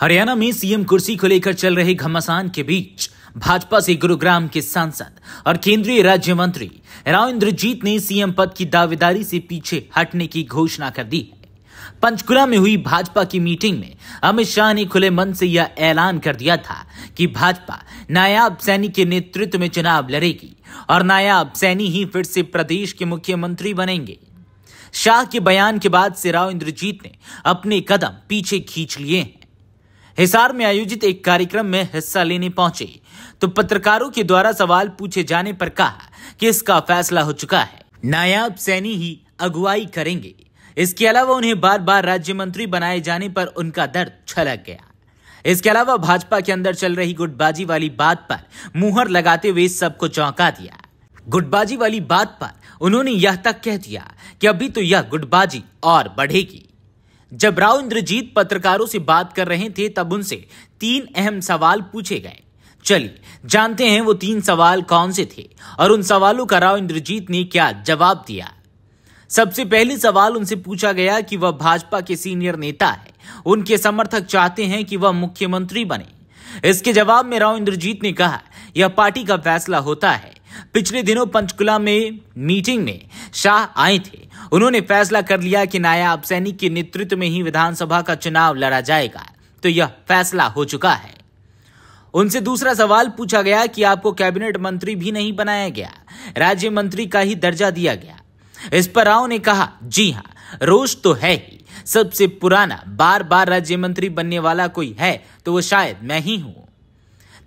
हरियाणा में सीएम कुर्सी को लेकर चल रहे घमासान के बीच भाजपा से गुरुग्राम के सांसद और केंद्रीय राज्य मंत्री राव इंद्रजीत ने सीएम पद की दावेदारी से पीछे हटने की घोषणा कर दी है पंचकुला में हुई भाजपा की मीटिंग में अमित शाह ने खुले मन से यह ऐलान कर दिया था कि भाजपा नायाब सैनी के नेतृत्व में चुनाव लड़ेगी और नायाब सैनी ही फिर से प्रदेश के मुख्यमंत्री बनेंगे शाह के बयान के बाद से राव इंद्रजीत ने अपने कदम पीछे खींच लिए हैं हिसार में आयोजित एक कार्यक्रम में हिस्सा लेने पहुंचे तो पत्रकारों के द्वारा सवाल पूछे जाने पर कहा कि इसका फैसला हो चुका है नायाब सैनी ही अगुवाई करेंगे इसके अलावा उन्हें बार बार राज्य मंत्री बनाए जाने पर उनका दर्द छलक गया इसके अलावा भाजपा के अंदर चल रही गुटबाजी वाली बात पर मुहर लगाते हुए सबको चौंका दिया गुटबाजी वाली बात पर उन्होंने यह तक कह दिया कि अभी तो यह गुटबाजी और बढ़ेगी जब राव इंद्रजीत पत्रकारों से बात कर रहे थे तब उनसे तीन अहम सवाल पूछे गए चलिए जानते हैं वो तीन सवाल कौन से थे और उन सवालों का राव इंद्रजीत ने क्या जवाब दिया सबसे पहले सवाल उनसे पूछा गया कि वह भाजपा के सीनियर नेता है उनके समर्थक चाहते हैं कि वह मुख्यमंत्री बने इसके जवाब में राव इंद्रजीत ने कहा यह पार्टी का फैसला होता है पिछले दिनों पंचकुला में मीटिंग में शाह आए थे उन्होंने फैसला कर लिया कि नायाब सैनी के नेतृत्व में ही विधानसभा का चुनाव लड़ा जाएगा तो यह फैसला हो चुका है उनसे दूसरा सवाल पूछा गया कि आपको कैबिनेट मंत्री भी नहीं बनाया गया राज्य मंत्री का ही दर्जा दिया गया इस पर राव ने कहा जी हाँ रोष तो है ही सबसे पुराना बार बार राज्य मंत्री बनने वाला कोई है तो वो शायद मैं ही हूं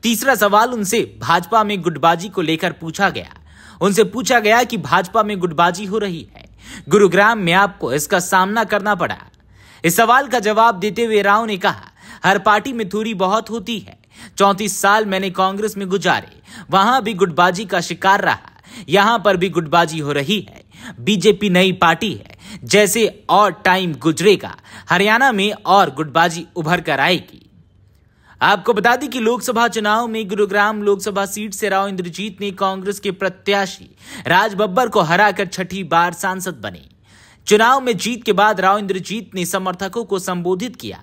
तीसरा सवाल उनसे भाजपा में गुटबाजी को लेकर पूछा गया उनसे पूछा गया कि भाजपा में गुटबाजी हो रही है गुरुग्राम में आपको इसका सामना करना पड़ा इस सवाल का जवाब देते हुए राव ने कहा हर पार्टी में थोड़ी बहुत होती है चौंतीस साल मैंने कांग्रेस में गुजारे वहां भी गुटबाजी का शिकार रहा यहां पर भी गुटबाजी हो रही है बीजेपी नई पार्टी है जैसे और टाइम गुजरेगा हरियाणा में और गुटबाजी उभर कर आएगी आपको बता दें कि लोकसभा चुनाव में गुरुग्राम लोकसभा सीट से राव इंद्रजीत ने कांग्रेस के प्रत्याशी राज बब्बर को हराकर छठी बार सांसद बने चुनाव में जीत के बाद राव इंद्रजीत ने समर्थकों को संबोधित किया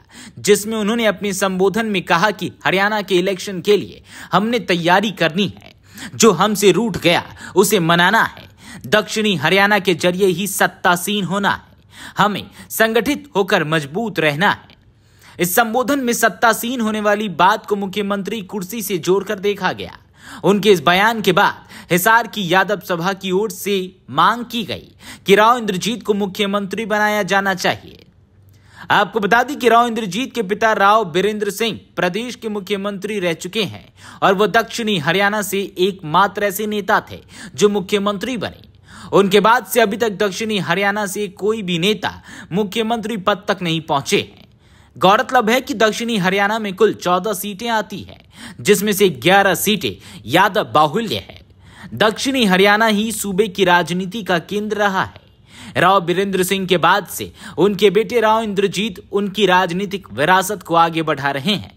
जिसमें उन्होंने अपने संबोधन में कहा कि हरियाणा के इलेक्शन के लिए हमने तैयारी करनी है जो हमसे रूठ गया उसे मनाना है दक्षिणी हरियाणा के जरिए ही सत्तासीन होना है हमें संगठित होकर मजबूत रहना है इस संबोधन में सत्तासीन होने वाली बात को मुख्यमंत्री कुर्सी से जोड़कर देखा गया उनके इस बयान के बाद हिसार की यादव सभा की ओर से मांग की गई कि राव इंद्रजीत को मुख्यमंत्री बनाया जाना चाहिए आपको बता दें कि राव इंद्रजीत के पिता राव बीरेंद्र सिंह प्रदेश के मुख्यमंत्री रह चुके हैं और वो दक्षिणी हरियाणा से एकमात्र ऐसे नेता थे जो मुख्यमंत्री बने उनके बाद से अभी तक दक्षिणी हरियाणा से कोई भी नेता मुख्यमंत्री पद तक नहीं पहुंचे हैं गौरतलब है कि दक्षिणी हरियाणा में कुल 14 सीटें आती हैं जिसमें से 11 सीटें यादव बाहुल्य है दक्षिणी हरियाणा ही सूबे की राजनीति का केंद्र रहा है राव बीरेंद्र सिंह के बाद से उनके बेटे राव इंद्रजीत उनकी राजनीतिक विरासत को आगे बढ़ा रहे हैं